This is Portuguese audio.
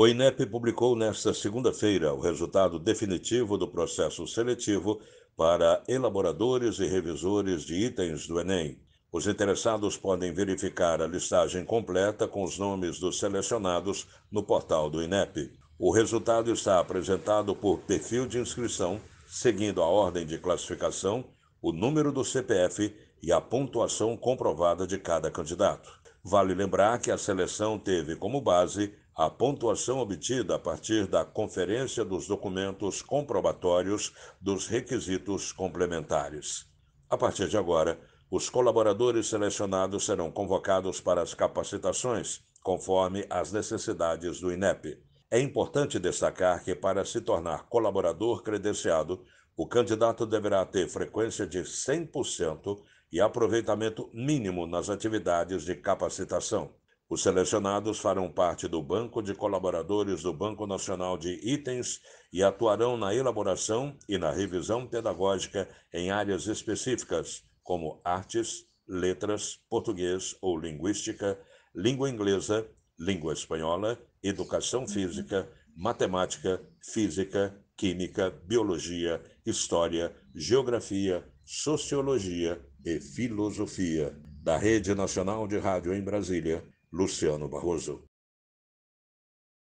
O INEP publicou nesta segunda-feira o resultado definitivo do processo seletivo para elaboradores e revisores de itens do Enem. Os interessados podem verificar a listagem completa com os nomes dos selecionados no portal do INEP. O resultado está apresentado por perfil de inscrição, seguindo a ordem de classificação, o número do CPF e a pontuação comprovada de cada candidato. Vale lembrar que a seleção teve como base a pontuação obtida a partir da conferência dos documentos comprobatórios dos requisitos complementares. A partir de agora, os colaboradores selecionados serão convocados para as capacitações, conforme as necessidades do INEP. É importante destacar que, para se tornar colaborador credenciado, o candidato deverá ter frequência de 100% e aproveitamento mínimo nas atividades de capacitação. Os selecionados farão parte do Banco de Colaboradores do Banco Nacional de Itens e atuarão na elaboração e na revisão pedagógica em áreas específicas, como artes, letras, português ou linguística, língua inglesa, língua espanhola, educação física, matemática, física, química, biologia, história, geografia, sociologia e filosofia. Da Rede Nacional de Rádio em Brasília. Luciano Barroso.